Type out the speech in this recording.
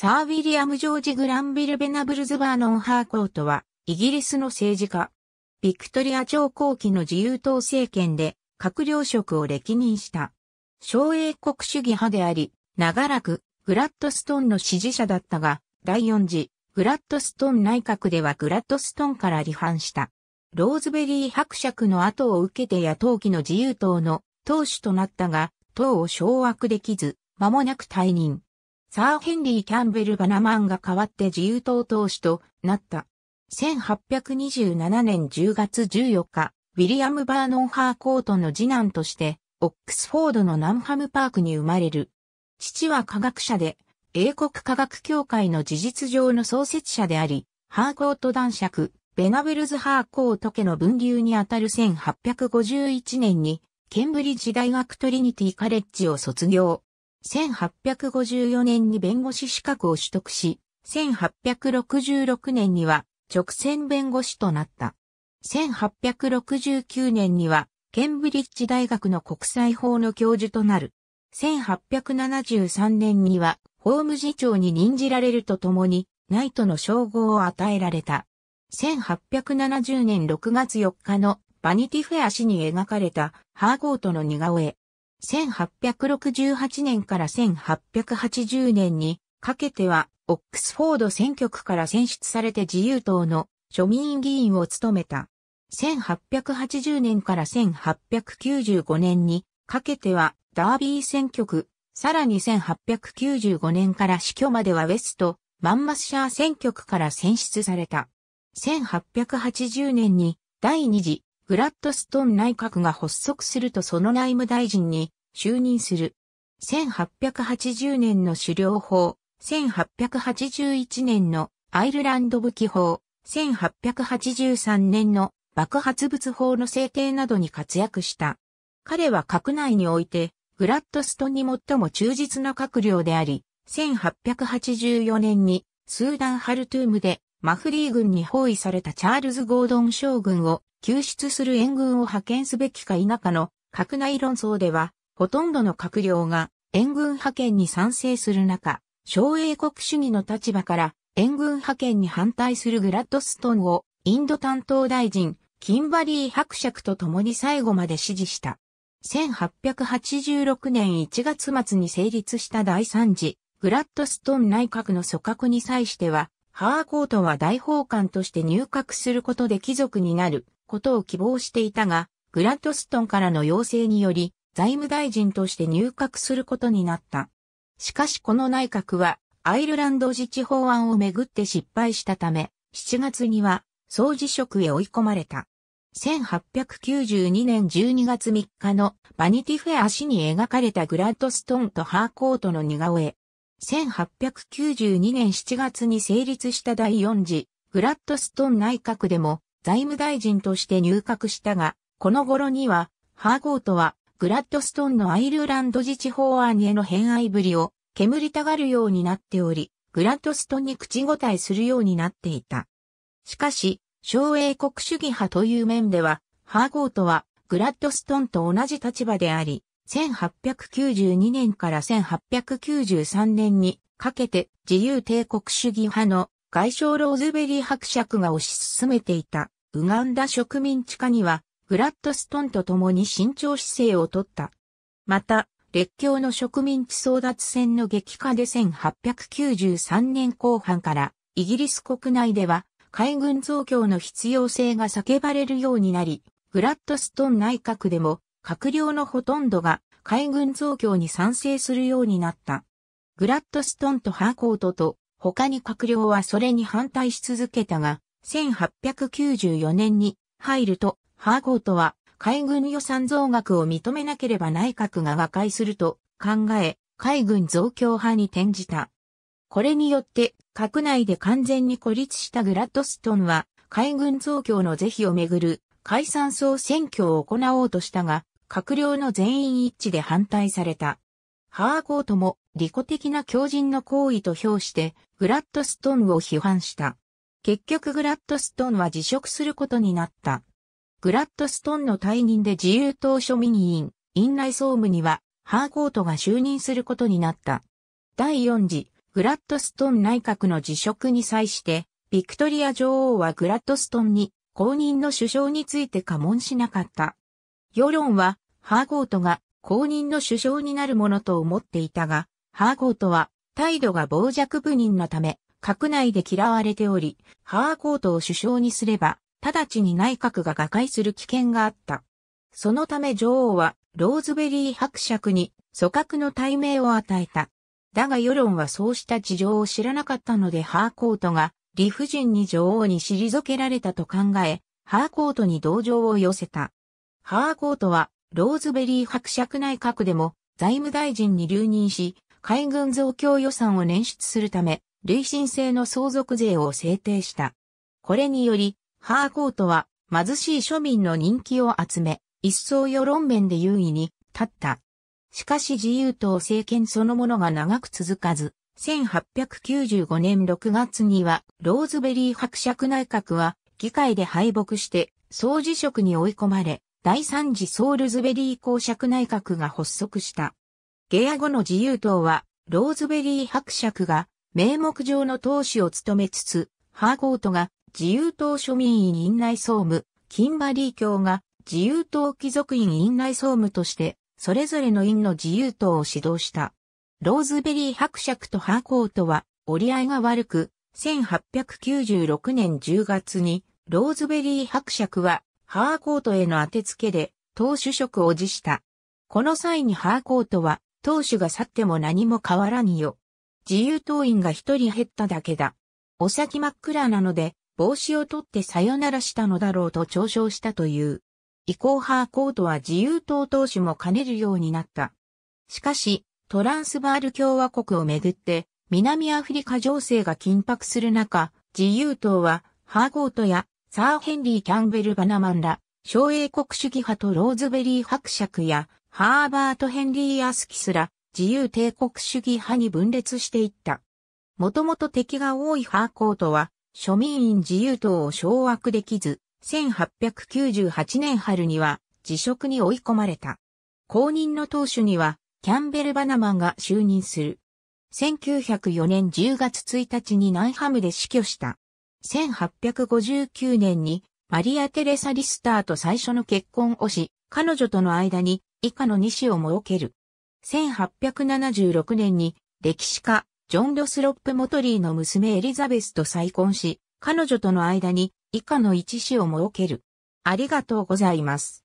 サー・ウィリアム・ジョージ・グランビル・ベナブルズ・バーノン・ハーコートは、イギリスの政治家。ビクトリア朝後期の自由党政権で、閣僚職を歴任した。小英国主義派であり、長らく、グラッドストーンの支持者だったが、第4次、グラッドストーン内閣ではグラッドストーンから離反した。ローズベリー伯爵の後を受けて野党期の自由党の党首となったが、党を掌握できず、間もなく退任。サー・ヘンリー・キャンベル・バナマンが代わって自由党党首となった。1827年10月14日、ウィリアム・バーノン・ハーコートの次男として、オックスフォードのナンハムパークに生まれる。父は科学者で、英国科学協会の事実上の創設者であり、ハーコート男爵、ベナベルズ・ハーコート家の分流にあたる1851年に、ケンブリッジ大学トリニティ・カレッジを卒業。1854年に弁護士資格を取得し、1866年には直線弁護士となった。1869年には、ケンブリッジ大学の国際法の教授となる。1873年には、法務次長に任じられるとともに、ナイトの称号を与えられた。1870年6月4日のバニティフェア誌に描かれたハーゴートの似顔絵。1868年から1880年にかけては、オックスフォード選挙区から選出されて自由党の庶民議員を務めた。1880年から1895年にかけてはダービー選挙区、さらに1895年から死去まではウェスト、マンマスシャー選挙区から選出された。1880年に第二次グラッドストン内閣が発足するとその内務大臣に就任する。1880年の狩猟法、1881年のアイルランド武器法、1883年の爆発物法の制定などに活躍した。彼は閣内において、グラッドストンに最も忠実な閣僚であり、1884年にスーダンハルトゥームでマフリー軍に包囲されたチャールズ・ゴードン将軍を救出する援軍を派遣すべきか否かの閣内論争では、ほとんどの閣僚が援軍派遣に賛成する中、小英国主義の立場から援軍派遣に反対するグラッドストンをインド担当大臣、キンバリー伯爵と共に最後まで支持した。1886年1月末に成立した第3次グラッドストン内閣の組閣に際しては、ハーコートは大法官として入閣することで貴族になることを希望していたが、グラッドストンからの要請により、財務大臣として入閣することになった。しかしこの内閣は、アイルランド自治法案をめぐって失敗したため、7月には、総辞職へ追い込まれた。1892年12月3日のバニティフェア氏に描かれたグラッドストンとハーコートの似顔絵1892年7月に成立した第4次グラッドストン内閣でも財務大臣として入閣したが、この頃にはハーゴートはグラッドストンのアイルランド自治法案への偏愛ぶりを煙たがるようになっており、グラッドストンに口答えするようになっていた。しかし、小英国主義派という面では、ハーゴートはグラッドストンと同じ立場であり、1892年から1893年にかけて自由帝国主義派の外相ローズベリー伯爵が推し進めていたウガンダ植民地化にはグラッドストンと共に慎重姿勢をとった。また、列強の植民地争奪戦の激化で1893年後半からイギリス国内では海軍増強の必要性が叫ばれるようになり、グラッドストン内閣でも閣僚のほとんどが海軍増強に賛成するようになった。グラッドストンとハーコートと他に閣僚はそれに反対し続けたが、1894年に入ると、ハーコートは海軍予算増額を認めなければ内閣が和解すると考え、海軍増強派に転じた。これによって、閣内で完全に孤立したグラッドストンは、海軍増強の是非をめぐる解散総選挙を行おうとしたが、閣僚の全員一致で反対された。ハーゴートも利己的な強靭の行為と評してグラッドストーンを批判した。結局グラッドストーンは辞職することになった。グラッドストーンの退任で自由党庶民委員、院内総務にはハーゴートが就任することになった。第四次、グラッドストーン内閣の辞職に際して、ビクトリア女王はグラッドストンに後任の首相について過問しなかった。世論は、ハーコートが後任の首相になるものと思っていたが、ハーコートは態度が傍若無人のため、閣内で嫌われており、ハーコートを首相にすれば、直ちに内閣が瓦解する危険があった。そのため女王は、ローズベリー伯爵に、組閣の対名を与えた。だが世論はそうした事情を知らなかったのでハーコートが、理不尽に女王に退けられたと考え、ハーコートに同情を寄せた。ハーコートは、ローズベリー伯爵内閣でも財務大臣に留任し、海軍増強予算を捻出するため、累進性の相続税を制定した。これにより、ハーコートは貧しい庶民の人気を集め、一層世論面で優位に立った。しかし自由党政権そのものが長く続かず、1895年6月には、ローズベリー伯爵内閣は、議会で敗北して、総辞職に追い込まれ、第三次ソールズベリー公爵内閣が発足した。ゲア後の自由党は、ローズベリー伯爵が、名目上の党首を務めつつ、ハーコートが自由党庶民院院内総務、キンバリー教が自由党貴族院院内総務として、それぞれの院の自由党を指導した。ローズベリー伯爵とハーコートは折り合いが悪く、1896年10月にローズベリー伯爵はハーコートへの当て付けで党主職を辞した。この際にハーコートは党首が去っても何も変わらぬよ。自由党員が一人減っただけだ。お先真っ暗なので帽子を取ってさよならしたのだろうと嘲笑したという。以降ハーコートは自由党党首も兼ねるようになった。しかし、トランスバール共和国をめぐって、南アフリカ情勢が緊迫する中、自由党は、ハーゴートや、サー・ヘンリー・キャンベル・バナマンら、小英国主義派とローズベリー伯爵や、ハーバート・ヘンリー・アスキスら、自由帝国主義派に分裂していった。もともと敵が多いハーコートは、庶民員自由党を掌握できず、1898年春には辞職に追い込まれた。公認の党首にはキャンベル・バナマンが就任する。1904年10月1日にナイハムで死去した。1859年にマリア・テレサ・リスターと最初の結婚をし、彼女との間に以下の2子を設ける。1876年に歴史家、ジョン・ロスロップ・モトリーの娘エリザベスと再婚し、彼女との間に以下の1子を設ける。ありがとうございます。